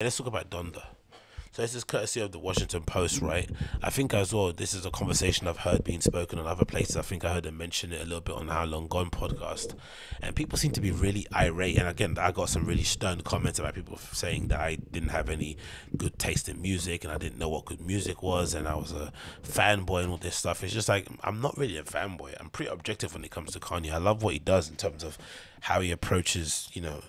Let's talk about Donda. So this is courtesy of the Washington Post, right? I think as well, this is a conversation I've heard being spoken on other places. I think I heard them mention it a little bit on our Long Gone podcast, and people seem to be really irate. And again, I got some really stern comments about people saying that I didn't have any good taste in music, and I didn't know what good music was, and I was a fanboy and all this stuff. It's just like I'm not really a fanboy. I'm pretty objective when it comes to Kanye. I love what he does in terms of how he approaches, you know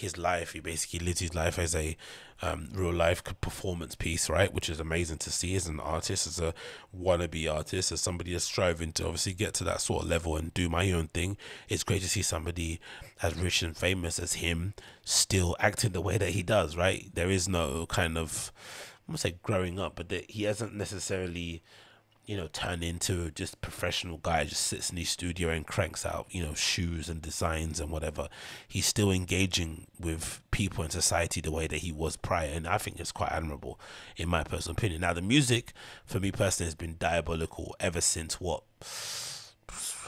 his life. He basically lived his life as a um, real life performance piece, right? Which is amazing to see as an artist, as a wannabe artist, as somebody that's striving to obviously get to that sort of level and do my own thing. It's great to see somebody as rich and famous as him still acting the way that he does, right? There is no kind of, I'm gonna say growing up, but he hasn't necessarily you know, turn into just professional guy just sits in his studio and cranks out, you know, shoes and designs and whatever. He's still engaging with people in society the way that he was prior, and I think it's quite admirable, in my personal opinion. Now, the music for me personally has been diabolical ever since what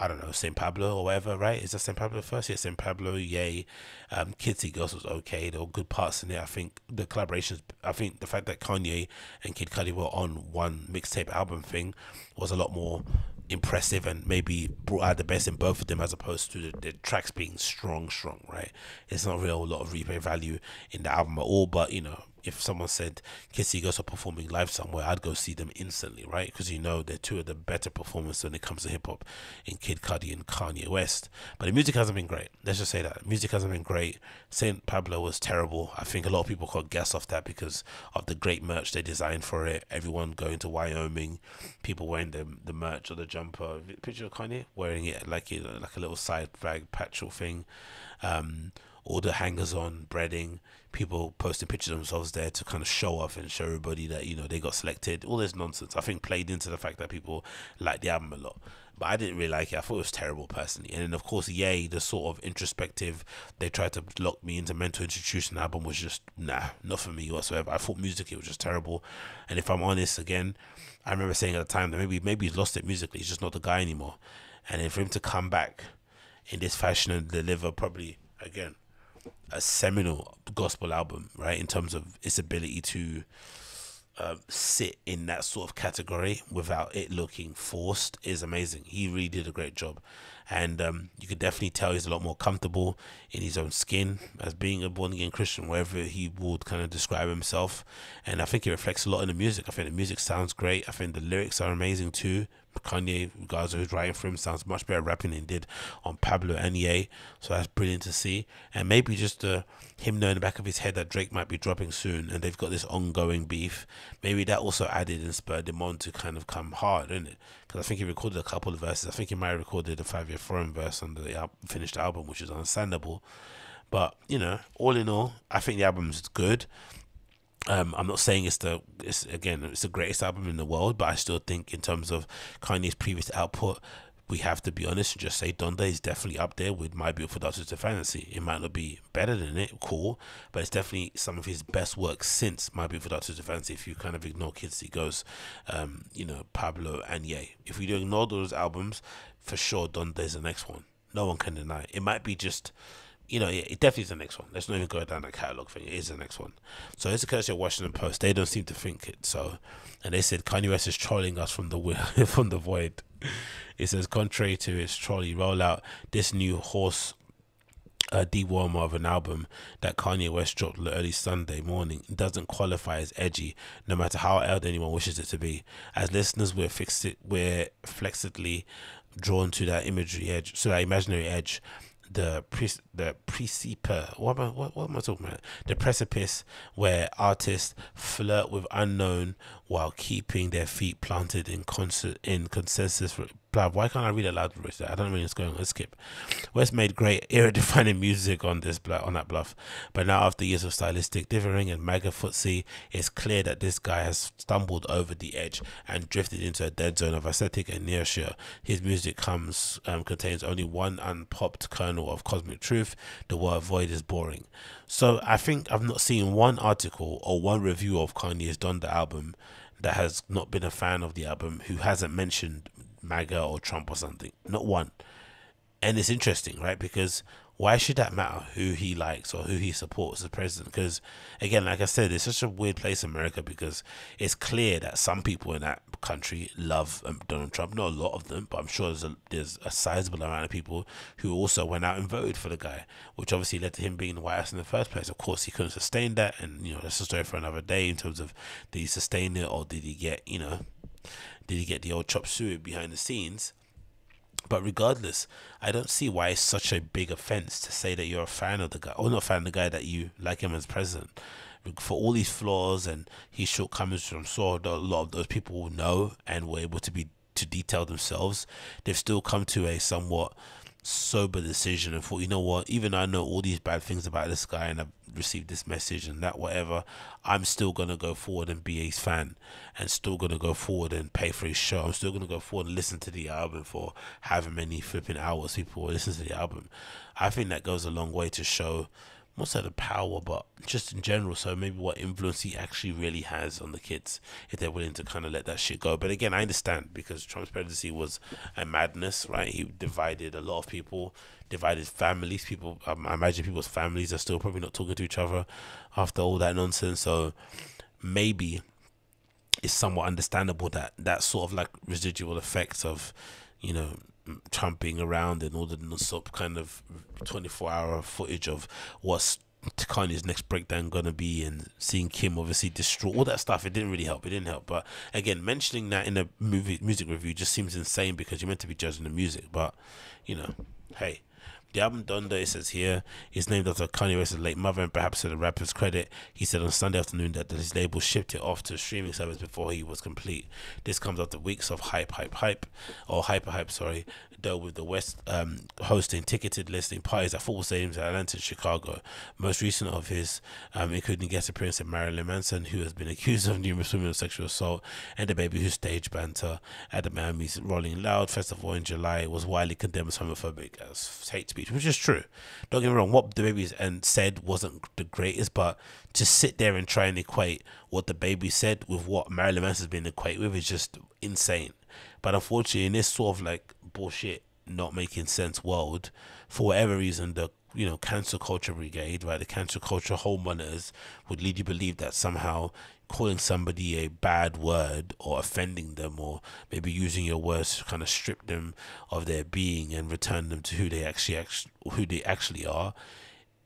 I don't know, St. Pablo or whatever, right? Is that St. Pablo first? Yeah, St. Pablo, yay. Um, Kid Girls was okay. There were good parts in it. I think the collaborations, I think the fact that Kanye and Kid Cudi were on one mixtape album thing was a lot more impressive and maybe brought out the best in both of them as opposed to the, the tracks being strong, strong, right? It's not really a lot of replay value in the album at all, but you know, if someone said Kissy are performing live somewhere, I'd go see them instantly, right? Because you know they're two of the better performers when it comes to hip hop in Kid Cudi and Kanye West. But the music hasn't been great. Let's just say that. music hasn't been great. Saint Pablo was terrible. I think a lot of people got gas off that because of the great merch they designed for it. Everyone going to Wyoming, people wearing the the merch or the jumper. Picture of Kanye wearing it like you know, like a little side bag patch or thing. Um, all the hangers on breading people posting pictures of themselves there to kind of show off and show everybody that you know they got selected. All this nonsense I think played into the fact that people liked the album a lot. But I didn't really like it. I thought it was terrible personally. And then of course, yay, the sort of introspective they tried to lock me into mental institution album was just nah, not for me whatsoever. I thought musically it was just terrible. And if I'm honest, again, I remember saying at the time that maybe maybe he's lost it musically. He's just not the guy anymore. And then for him to come back in this fashion and deliver probably again a seminal gospel album, right? In terms of its ability to uh, sit in that sort of category without it looking forced is amazing. He really did a great job and um, you could definitely tell he's a lot more comfortable in his own skin as being a born again Christian, wherever he would kind of describe himself. And I think he reflects a lot in the music. I think the music sounds great. I think the lyrics are amazing too. Kanye, regards who's writing for him, sounds much better rapping than did on Pablo and So that's brilliant to see. And maybe just uh, him knowing the back of his head that Drake might be dropping soon and they've got this ongoing beef. Maybe that also added and spurred him on to kind of come hard, isn't it? because I think he recorded a couple of verses. I think he might have recorded a five year foreign verse on the al- finished album, which is understandable. But you know, all in all, I think the album's good. Um, I'm not saying it's the it's again it's the greatest album in the world, but I still think in terms of Kanye's previous output, we have to be honest and just say Donda is definitely up there with My Beautiful Dark of Fantasy. It might not be better than it, cool, but it's definitely some of his best work since My Beautiful Dark of Fantasy. If you kind of ignore Kids He Goes, um, you know, Pablo and Ye. If you ignore those albums, for sure Donda is the next one. No one can deny it. It might be just you know, it, definitely is the next one. Let's not even go down that catalog thing. It is the next one. So it's a courtesy of Washington Post. They don't seem to think it. So, and they said Kanye West is trolling us from the from the void. it says, contrary to its trolley rollout, this new horse a uh, dewormer of an album that Kanye West dropped early Sunday morning doesn't qualify as edgy, no matter how old anyone wishes it to be. As listeners, we're fixed it, we're flexibly drawn to that imagery edge, so that imaginary edge, the pre, the precipice. What am I, what, what am I talking about? The precipice where artists flirt with unknown while keeping their feet planted in concert in consensus. Why can't I read aloud? I don't know it's going. Let's skip. West made great era-defining music on this on that bluff, but now after years of stylistic differing and mega footsie, it's clear that this guy has stumbled over the edge and drifted into a dead zone of aesthetic inertia. His music comes um, contains only one unpopped kernel of cosmic truth. The word void is boring. So I think I've not seen one article or one review of Kanye's Don the album that has not been a fan of the album who hasn't mentioned MAGA or Trump or something. Not one. And it's interesting, right? Because why should that matter who he likes or who he supports as president? Because again, like I said, it's such a weird place, America, because it's clear that some people in that country love um, Donald Trump. Not a lot of them, but I'm sure there's a, there's a sizable amount of people who also went out and voted for the guy, which obviously led to him being in the White House in the first place. Of course, he couldn't sustain that, and you know that's a story for another day in terms of did he sustain it or did he get you know did he get the old chop suey behind the scenes? But regardless, I don't see why it's such a big offense to say that you're a fan of the guy, or not a fan of the guy that you like him as president. For all his flaws and his shortcomings, I'm sure a lot of those people will know and were able to be to detail themselves. They've still come to a somewhat sober decision and thought, you know what, even I know all these bad things about this guy and I've received this message and that, whatever, I'm still going to go forward and be his fan and still going to go forward and pay for his show. I'm still going to go forward and listen to the album for however many flipping hours people listen to the album. I think that goes a long way to show what's that the power, but just in general. So maybe what influence he actually really has on the kids, if they're willing to kind of let that shit go. But again, I understand because Trump's presidency was a madness, right? He divided a lot of people, divided families. People, um, I imagine people's families are still probably not talking to each other after all that nonsense. So maybe it's somewhat understandable that that sort of like residual effects of, you know, tramping around and all the non-stop kind of 24-hour footage of what's Kanye's next breakdown gonna be and seeing Kim obviously distraught, all that stuff. It didn't really help. It didn't help. But again, mentioning that in a movie music review just seems insane because you're meant to be judging the music. But you know, hey. The album Donda, it says here, is named after Kanye West's late mother, and perhaps to the rapper's credit, he said on Sunday afternoon that his label shipped it off to streaming service before he was complete. This comes after weeks of hype, hype, hype, or hyper hype, sorry, though with the West um, hosting ticketed listening parties at football stadiums in Atlanta and Chicago. Most recent of his, um, including guest appearance in Marilyn Manson, who has been accused of numerous women of sexual assault, and the baby who staged banter at the Miami's Rolling Loud Festival in July, was widely condemned as homophobic as hate speech speech, which is true. Don't get me wrong, what the baby said wasn't the greatest, but to sit there and try and equate what the baby said with what Marilyn Manson's been equated with is just insane. But unfortunately, in this sort of like bullshit, not making sense world, for whatever reason, the you know, cancer culture brigade, right? The cancer culture home would lead you believe that somehow calling somebody a bad word or offending them or maybe using your words to kind of strip them of their being and return them to who they actually, who they actually are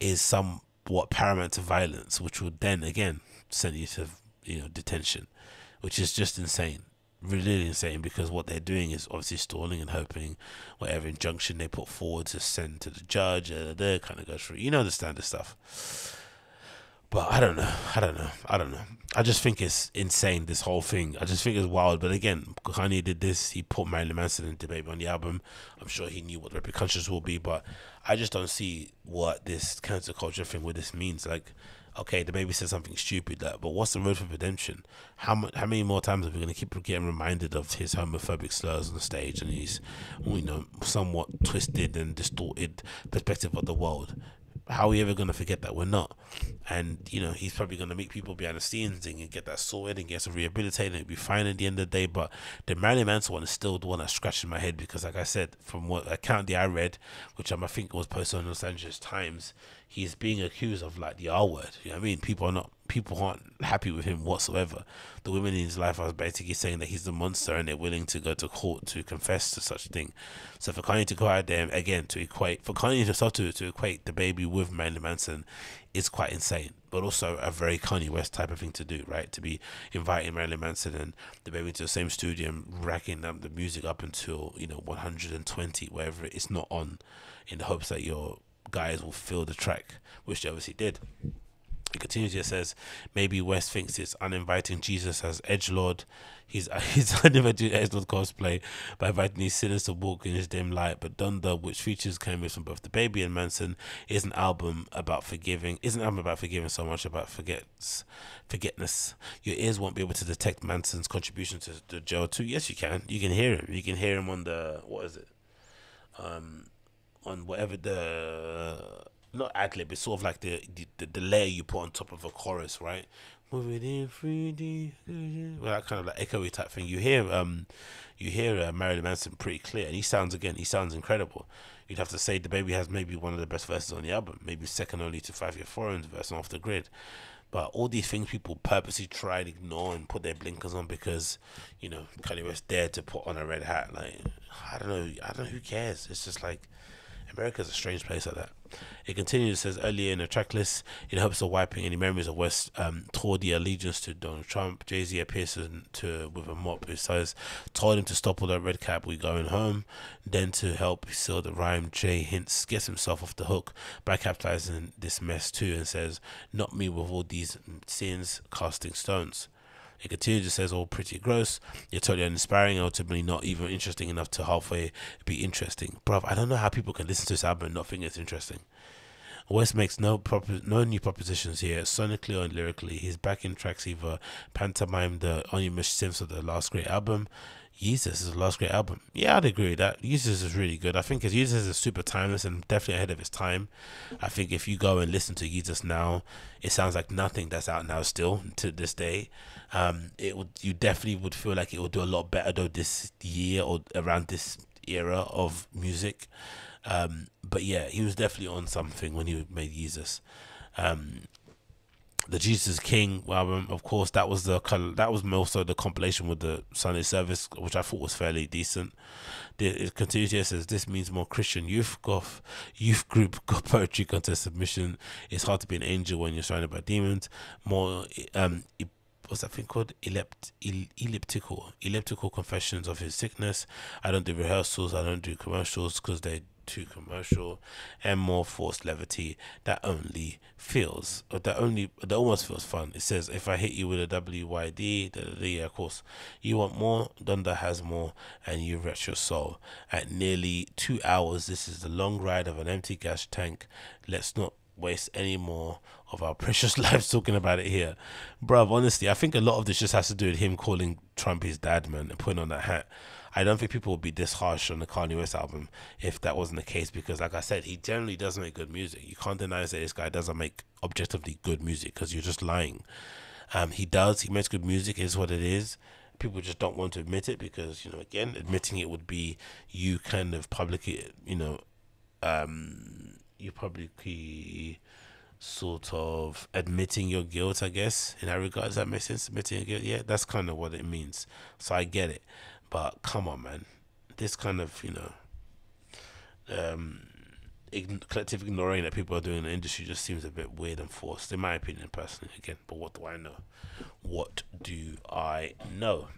is somewhat paramount to violence which would then again send you to you know detention which is just insane really insane because what they're doing is obviously stalling and hoping whatever injunction they put forward to send to the judge uh, they kind of go through you know the standard stuff but I don't know. I don't know. I don't know. I just think it's insane this whole thing. I just think it's wild. But again, Kanye did this. He put Marilyn Manson and debate on the album. I'm sure he knew what the repercussions will be, but I just don't see what this cancel culture thing, what this means. Like, okay, the baby said something stupid, like, but what's the road for redemption? How How many more times are we going to keep getting reminded of his homophobic slurs on the stage and his, you know, somewhat twisted and distorted perspective of the world? how are we ever gonna forget that we're not? And you know, he's probably gonna make people behind the scenes and get that sorted and get some rehabilitated and be fine at the end of the day. But the Marilyn Manson one is still the one that's scratching my head because, like I said, from what account that I read, which i I think was posted on Los Angeles Times, he's being accused of like the R word. You know what I mean? People are not people aren't happy with him whatsoever. The women in his life are basically saying that he's the monster and they're willing to go to court to confess to such a thing. So for Kanye to go out there again to equate for Kanye to start to, to equate the baby with Marilyn Manson is quite insane. But also a very Kanye West type of thing to do, right? To be inviting Marilyn Manson and the baby to the same studio and racking up the music up until, you know, one hundred and twenty, wherever it's not on in the hopes that you're guys will fill the track, which they obviously did. He continues here says maybe West thinks it's uninviting Jesus as Edge Lord. He's he's never doing Edge Lord cosplay by inviting these sinners to walk in his dim light. But Donda, which features cameos from both the baby and Manson, is an album about forgiving. Isn't album about forgiving so much about forgets forgetness. Your ears won't be able to detect Manson's contribution to the jail too. Yes, you can. You can hear him. You can hear him on the what is it? Um, on whatever the not ad lib, it's sort of like the, the, the the layer you put on top of a chorus, right? Moving in 3D, well, that kind of like echoey type thing. You hear um, you hear uh, Marilyn Manson pretty clear, and he sounds again, he sounds incredible. You'd have to say the baby has maybe one of the best verses on the album, maybe second only to Five Year Foreign's verse on Off the Grid. But all these things people purposely try and ignore and put their blinkers on because, you know, Kanye West dared to put on a red hat. Like, I don't know, I don't know who cares. It's just like America is a strange place like that. It continues, says earlier in the tracklist, in hopes of wiping any memories of West um, the allegiance to Donald Trump. Jay Z appears to, to, with a mop who says, told him to stop all that red cap, we going home. Then to help seal the rhyme, Jay hints, gets himself off the hook by capitalizing this mess too and says, not me with all these sins casting stones. It continues and says, "Oh, pretty gross. You're totally uninspiring. Ultimately, not even interesting enough to halfway be interesting, bro. I don't know how people can listen to this album and not think it's interesting. West makes no propo- no new propositions here, sonically or lyrically. His backing tracks either pantomime the only Sims of the last great album. Jesus is the last great album. Yeah, I'd agree with that. Jesus is really good. I think his Jesus is super timeless and definitely ahead of its time. I think if you go and listen to Jesus now, it sounds like nothing that's out now still to this day. Um, it would you definitely would feel like it would do a lot better though this year or around this era of music. Um, but yeah, he was definitely on something when he made Jesus. Um, the Jesus King album, of course, that was the that was also the compilation with the Sunday service, which I thought was fairly decent. It continues here says this means more Christian youth goth youth group goth poetry contest submission. It's hard to be an angel when you're surrounded by demons. More um, what's that thing called? elliptical, elliptical confessions of his sickness. I don't do rehearsals. I don't do commercials because they too commercial and more forced levity that only feels that only that almost feels fun. It says if I hit you with a WYD, da, of course you want more. Donda has more, and you wreck your soul. At nearly two hours, this is the long ride of an empty gas tank. Let's not waste any more of our precious lives talking about it here. Bruv, honestly, I think a lot of this just has to do with him calling Trump his dad, man, and putting on that hat. I don't think people would be this harsh on the Kanye West album if that wasn't the case because, like I said, he generally does make good music. You can't deny that this guy doesn't make objectively good music because you're just lying. Um, he does. He makes good music. Is what it is. People just don't want to admit it because you know, again, admitting it would be you kind of publicly, you know, um, you publicly sort of admitting your guilt, I guess, in that regard. Does that make sense? Admitting your guilt? Yeah, that's kind of what it means. So I get it. But come on, man. This kind of, you know, um, ign- collective ignoring that people are doing in the industry just seems a bit weird and forced, in my opinion, personally, again. But what do I know? What do I know?